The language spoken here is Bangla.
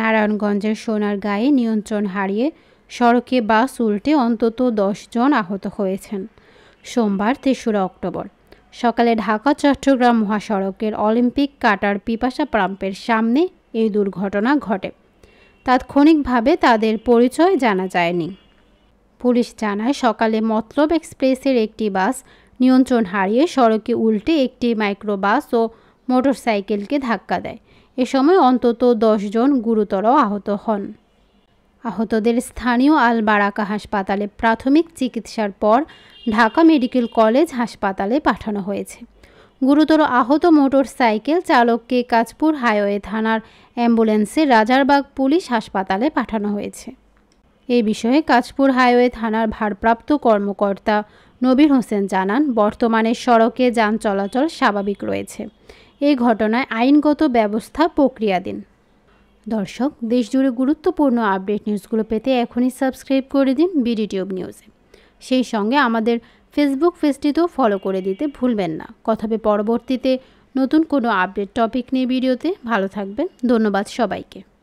নারায়ণগঞ্জের সোনারগাঁয়ে নিয়ন্ত্রণ হারিয়ে সড়কে বাস উল্টে অন্তত জন আহত হয়েছেন সোমবার তেসরা অক্টোবর সকালে ঢাকা চট্টগ্রাম মহাসড়কের অলিম্পিক কাটার পিপাসা প্রাম্পের সামনে এই দুর্ঘটনা ঘটে তাৎক্ষণিকভাবে তাদের পরিচয় জানা যায়নি পুলিশ জানায় সকালে মতলব এক্সপ্রেসের একটি বাস নিয়ন্ত্রণ হারিয়ে সড়কে উল্টে একটি মাইক্রোবাস ও মোটরসাইকেলকে ধাক্কা দেয় এ সময় অন্তত জন গুরুতর আহত হন আহতদের স্থানীয় আল বারাকা হাসপাতালে প্রাথমিক চিকিৎসার পর ঢাকা মেডিকেল কলেজ হাসপাতালে পাঠানো হয়েছে গুরুতর আহত মোটর সাইকেল চালককে কাজপুর হাইওয়ে থানার অ্যাম্বুলেন্সে রাজারবাগ পুলিশ হাসপাতালে পাঠানো হয়েছে এ বিষয়ে কাজপুর হাইওয়ে থানার ভারপ্রাপ্ত কর্মকর্তা নবীর হোসেন জানান বর্তমানে সড়কে যান চলাচল স্বাভাবিক রয়েছে এই ঘটনায় আইনগত ব্যবস্থা প্রক্রিয়া দিন দর্শক দেশজুড়ে গুরুত্বপূর্ণ আপডেট নিউজগুলো পেতে এখনই সাবস্ক্রাইব করে দিন বিডিটিউব নিউজে সেই সঙ্গে আমাদের ফেসবুক পেজটিতেও ফলো করে দিতে ভুলবেন না কথাবে পরবর্তীতে নতুন কোনো আপডেট টপিক নিয়ে ভিডিওতে ভালো থাকবেন ধন্যবাদ সবাইকে